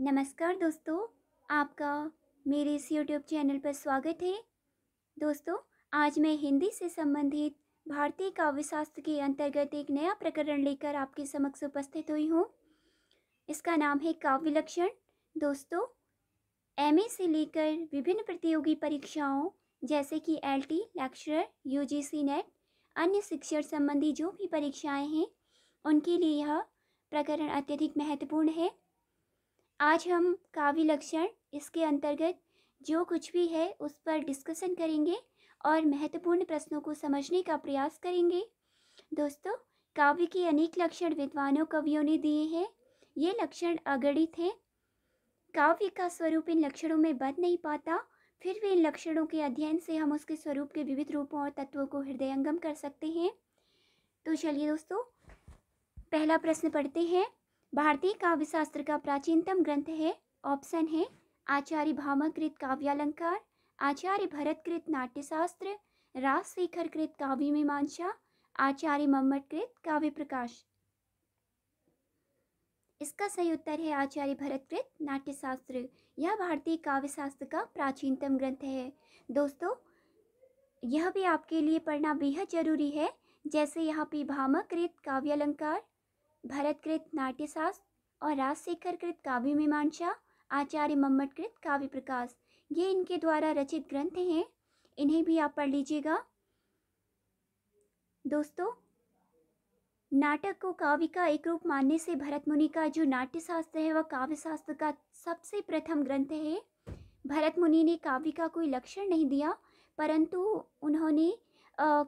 नमस्कार दोस्तों आपका मेरे इस यूट्यूब चैनल पर स्वागत है दोस्तों आज मैं हिंदी से संबंधित भारतीय काव्यशास्त्र के अंतर्गत एक नया प्रकरण लेकर आपके समक्ष उपस्थित हुई हूँ इसका नाम है काव्य लक्षण दोस्तों एमए से लेकर विभिन्न प्रतियोगी परीक्षाओं जैसे कि L T lecturer U NET अन्य शिक्षण संबंधी जो भी परीक्षाएं हैं उनके लिए यह प्रकरण अत्यधिक महत्वपूर्ण है आज हम काव्य लक्षण इसके अंतर्गत जो कुछ भी है उस पर डिस्कशन करेंगे और महत्वपूर्ण प्रश्नों को समझने का प्रयास करेंगे दोस्तों काव्य के अनेक लक्षण विद्वानों कवियों ने दिए हैं ये लक्षण अगणित हैं काव्य का स्वरूप इन लक्षणों में बद नहीं पाता फिर भी इन लक्षणों के अध्ययन से हम उसके स्वरूप के विविध रूपों और तत्वों को हृदयंगम कर सकते हैं तो चलिए दोस्तों पहला प्रश्न पढ़ते हैं भारतीय काव्य शास्त्र का प्राचीनतम ग्रंथ है ऑप्शन है आचार्य भामाकृत काव्यालंकार आचार्य भरतकृत नाट्यशास्त्र कृत काव्य मीमांसा आचार्य मम्मकृत काव्य प्रकाश इसका सही उत्तर है आचार्य भरतकृत नाट्यशास्त्र यह भारतीय काव्यशास्त्र का प्राचीनतम ग्रंथ है दोस्तों यह भी आपके लिए पढ़ना बेहद जरूरी है जैसे यहाँ पे भामाकृत काव्यालंकार भरतकृत नाट्यशास्त्र और राजशेखर कृत काव्य मीमांसा आचार्य कृत काव्य प्रकाश ये इनके द्वारा रचित ग्रंथ हैं इन्हें भी आप पढ़ लीजिएगा दोस्तों नाटक को काव्य का एक रूप मानने से भरत मुनि का जो नाट्य शास्त्र है वह काव्य शास्त्र का सबसे प्रथम ग्रंथ है भरत मुनि ने काव्य का कोई लक्षण नहीं दिया परंतु उन्होंने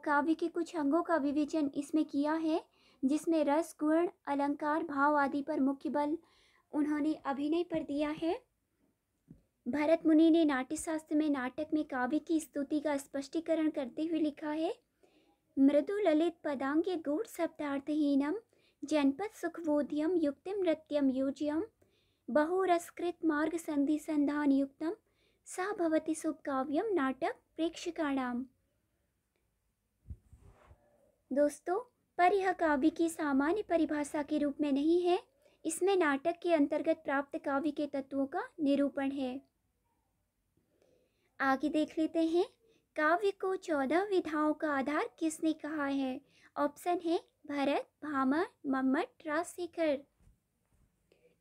काव्य के कुछ अंगों का विवेचन इसमें किया है जिसमें रस गुण अलंकार भाव आदि पर मुख्य बल उन्होंने अभिनय पर दिया है भरत मुनि ने नाट्यशास्त्र में नाटक में काव्य की स्तुति का स्पष्टीकरण करते हुए लिखा है मृदु ललित पदांग्य गूढ़ शब्दार्थहीनम जनपद सुखबोध्यम युक्तिम नृत्यम योज्यम बहुरसकृत मार्ग संधि संधान युक्तम सा भवति काव्यम नाटक प्रेक्षकाणाम दोस्तों पर यह काव्य की सामान्य परिभाषा के रूप में नहीं है इसमें नाटक के अंतर्गत प्राप्त काव्य के तत्वों का निरूपण है आगे देख लेते हैं काव्य को चौदह विधाओं का आधार किसने कहा है ऑप्शन है भरत भामर मम्मट राजशेखर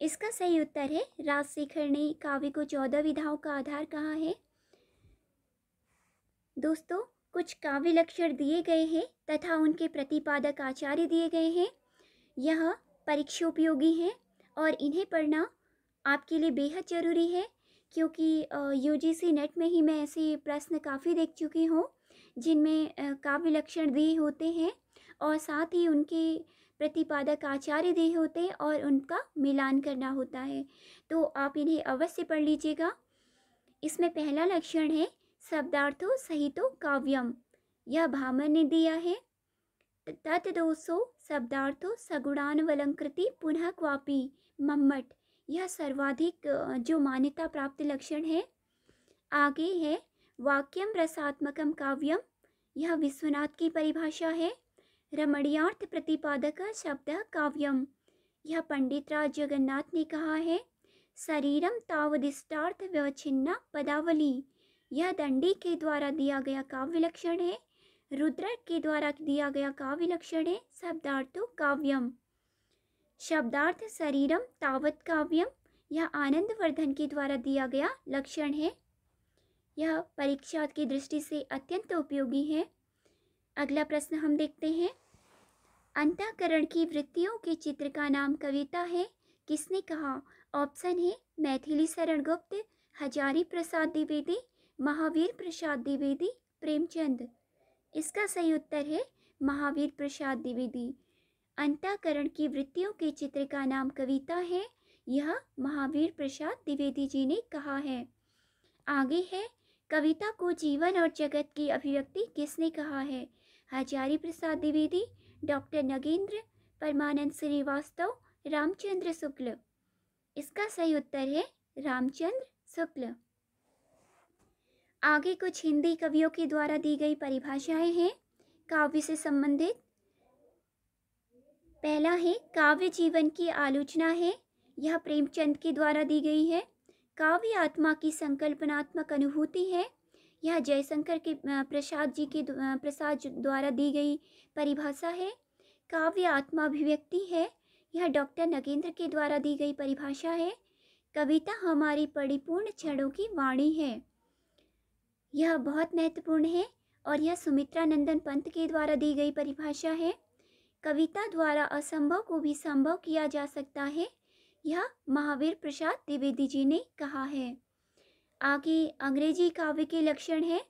इसका सही उत्तर है राजशेखर ने काव्य को चौदह विधाओं का आधार कहा है दोस्तों कुछ काव्य लक्षण दिए गए हैं तथा उनके प्रतिपादक आचार्य दिए गए हैं यह परीक्षोपयोगी हैं और इन्हें पढ़ना आपके लिए बेहद ज़रूरी है क्योंकि यू जी नेट में ही मैं ऐसे प्रश्न काफ़ी देख चुकी हूँ जिनमें काव्य लक्षण दिए होते हैं और साथ ही उनके प्रतिपादक आचार्य दिए होते हैं और उनका मिलान करना होता है तो आप इन्हें अवश्य पढ़ लीजिएगा इसमें पहला लक्षण है शब्दार्थो सहितो काव्यम यह भामर ने दिया है तत् दोषो शब्दार्थो सगुणानवलंकृति पुनः क्वापी मम्मट यह सर्वाधिक जो मान्यता प्राप्त लक्षण है आगे है वाक्यम रसात्मकम काव्यम यह विश्वनाथ की परिभाषा है रमणीयार्थ प्रतिपादक शब्द काव्यम यह पंडित राज जगन्नाथ ने कहा है शरीरम तावदिष्टार्थ व्यवच्छिन्ना पदावली यह दंडी के द्वारा दिया गया काव्य लक्षण है रुद्र के द्वारा दिया गया काव्य लक्षण है शब्दार्थो काव्यम शब्दार्थ शरीरम तावत काव्यम यह आनंदवर्धन के द्वारा दिया गया लक्षण है यह परीक्षा की दृष्टि से अत्यंत उपयोगी है अगला प्रश्न हम देखते हैं अंतःकरण की वृत्तियों के चित्र का नाम कविता है किसने कहा ऑप्शन है मैथिली शरण गुप्त हजारी प्रसाद द्विवेदी महावीर प्रसाद द्विवेदी प्रेमचंद इसका सही उत्तर है महावीर प्रसाद द्विवेदी अंताकरण की वृत्तियों के चित्र का नाम कविता है यह महावीर प्रसाद द्विवेदी जी ने कहा है आगे है कविता को जीवन और जगत की अभिव्यक्ति किसने कहा है हजारी प्रसाद द्विवेदी डॉक्टर नगेंद्र परमानंद श्रीवास्तव रामचंद्र शुक्ल इसका सही उत्तर है रामचंद्र शुक्ल आगे कुछ हिंदी कवियों के द्वारा दी गई परिभाषाएं हैं काव्य से संबंधित पहला है काव्य जीवन की आलोचना है यह प्रेमचंद के द्वारा दी गई है काव्य आत्मा की संकल्पनात्मक अनुभूति है यह जयशंकर के प्रसाद जी के प्रसाद द्वारा दी गई परिभाषा है काव्य आत्मा अभिव्यक्ति है यह डॉक्टर नगेंद्र के द्वारा दी गई परिभाषा है कविता हमारी परिपूर्ण क्षणों की वाणी है यह बहुत महत्वपूर्ण है और यह सुमित्रा नंदन पंत के द्वारा दी गई परिभाषा है कविता द्वारा असंभव को भी संभव किया जा सकता है यह महावीर प्रसाद द्विवेदी जी ने कहा है आगे अंग्रेजी काव्य के लक्षण है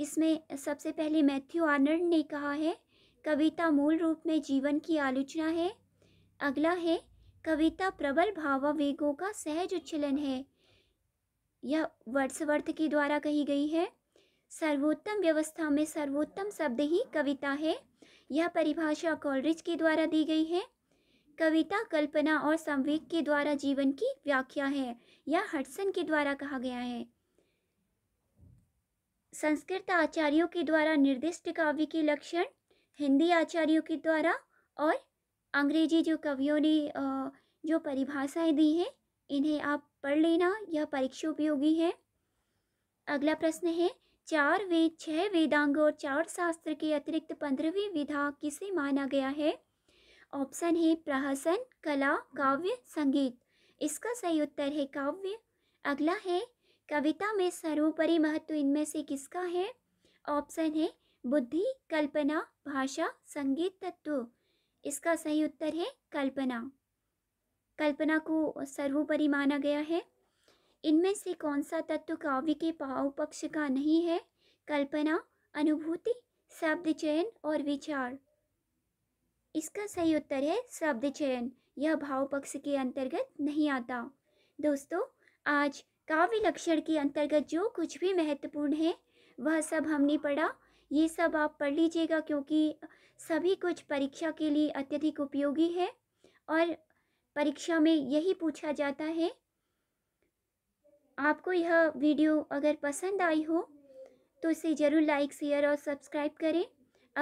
इसमें सबसे पहले मैथ्यू आनंद ने कहा है कविता मूल रूप में जीवन की आलोचना है अगला है कविता प्रबल भावावेगों का सहज उच्छलन है यह वर्षवर्थ के द्वारा कही गई है सर्वोत्तम व्यवस्था में सर्वोत्तम शब्द ही कविता है यह परिभाषा कॉलरिज के द्वारा दी गई है कविता कल्पना और संवेग के द्वारा जीवन की व्याख्या है यह हटसन के द्वारा कहा गया है संस्कृत आचार्यों के द्वारा निर्दिष्ट काव्य के लक्षण हिंदी आचार्यों के द्वारा और अंग्रेजी जो कवियों ने जो परिभाषाएं दी हैं इन्हें आप पढ़ लेना यह परीक्षा उपयोगी है अगला प्रश्न है चार वेद छह वेदांग और चार शास्त्र के अतिरिक्त पंद्रहवीं विधा किसे माना गया है ऑप्शन है प्रहसन कला काव्य संगीत इसका सही उत्तर है काव्य अगला है कविता में सर्वोपरि महत्व इनमें से किसका है ऑप्शन है बुद्धि कल्पना भाषा संगीत तत्व इसका सही उत्तर है कल्पना कल्पना को सर्वोपरि माना गया है इनमें से कौन सा तत्व काव्य के पाव पक्ष का नहीं है कल्पना अनुभूति शब्द चयन और विचार इसका सही उत्तर है शब्द चयन यह भाव पक्ष के अंतर्गत नहीं आता दोस्तों आज काव्य लक्षण के अंतर्गत जो कुछ भी महत्वपूर्ण है वह सब हमने पढ़ा ये सब आप पढ़ लीजिएगा क्योंकि सभी कुछ परीक्षा के लिए अत्यधिक उपयोगी है और परीक्षा में यही पूछा जाता है आपको यह वीडियो अगर पसंद आई हो तो इसे ज़रूर लाइक शेयर और सब्सक्राइब करें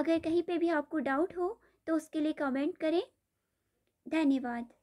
अगर कहीं पे भी आपको डाउट हो तो उसके लिए कमेंट करें धन्यवाद